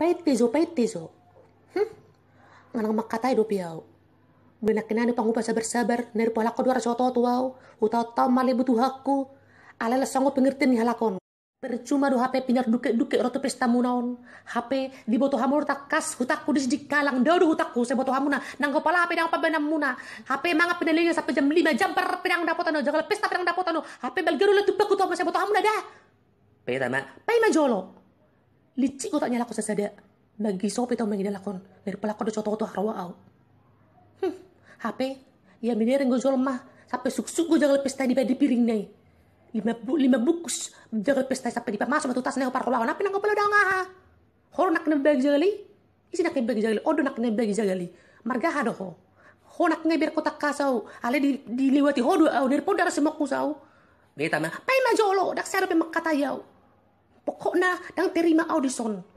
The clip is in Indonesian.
peitizo peitizo hm nganang makatay do piyaw kinani pang upa sabar-sabar, nirpala ko duara soto tuaw, utaw tau malibutu hakku, alala sanggup pengertian ni halakon. Percuma do HP pinar duke-duke roto pesta munaon. HP di boto hamur takas hutakku di sidik kalang dodo hutakku se boto hamuna nang kepala HP nang pabanam muna. HP manga pinalinya sampai jam 5 jam per pedang dapotano Jangan pesta pinang dapotano. HP belgeru le tupak kutu sama se boto hamuna dah. Pe tama, pe majolo licik otaknya lakon sasada bagi sopi tau mengi lakon dari pelakon contoh coto harwa au hmm HP ya bener gue jual mah sampai suku gue jangan pesta di badi piring nih lima bu lima bukus jangan tadi sampai di masuk batu tas nih opar kolawan apa nang kepala dong ah hor nak nembak jagali isi nak nembak jagali odo nak nembak jagali marga hado ho nak ngeber kotak kasau ale di dilewati hodo au dari pondar semokku sau Beta mah, pai majolo, dak sarap makata yau pokoknya dang terima audison